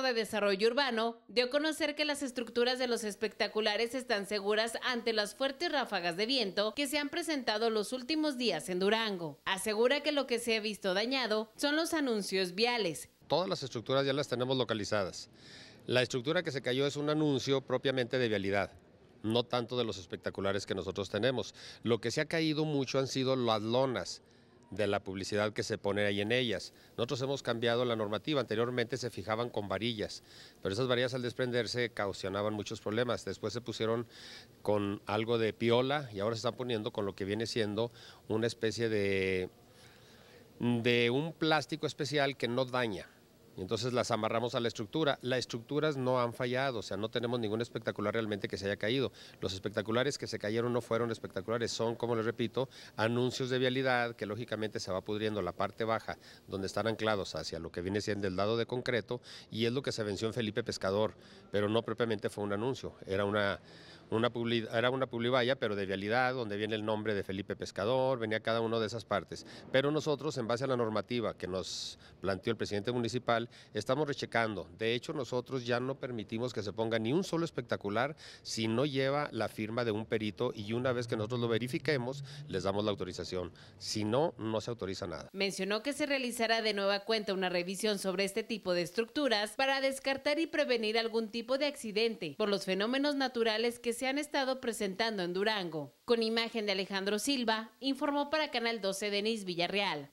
de Desarrollo Urbano dio a conocer que las estructuras de los espectaculares están seguras ante las fuertes ráfagas de viento que se han presentado los últimos días en Durango. Asegura que lo que se ha visto dañado son los anuncios viales. Todas las estructuras ya las tenemos localizadas. La estructura que se cayó es un anuncio propiamente de vialidad no tanto de los espectaculares que nosotros tenemos. Lo que se ha caído mucho han sido las lonas de la publicidad que se pone ahí en ellas. Nosotros hemos cambiado la normativa, anteriormente se fijaban con varillas, pero esas varillas al desprenderse causaban muchos problemas. Después se pusieron con algo de piola y ahora se están poniendo con lo que viene siendo una especie de, de un plástico especial que no daña. Y entonces las amarramos a la estructura. Las estructuras no han fallado, o sea, no tenemos ningún espectacular realmente que se haya caído. Los espectaculares que se cayeron no fueron espectaculares, son, como les repito, anuncios de vialidad que lógicamente se va pudriendo la parte baja, donde están anclados hacia lo que viene siendo el lado de concreto, y es lo que se venció en Felipe Pescador, pero no propiamente fue un anuncio, era una era una pulibaya, pero de vialidad, donde viene el nombre de Felipe Pescador, venía cada una de esas partes. Pero nosotros, en base a la normativa que nos planteó el presidente municipal, estamos rechecando. De hecho, nosotros ya no permitimos que se ponga ni un solo espectacular si no lleva la firma de un perito y una vez que nosotros lo verifiquemos, les damos la autorización. Si no, no se autoriza nada. Mencionó que se realizará de nueva cuenta una revisión sobre este tipo de estructuras para descartar y prevenir algún tipo de accidente por los fenómenos naturales que se se han estado presentando en Durango. Con imagen de Alejandro Silva, informó para Canal 12 Denis Villarreal.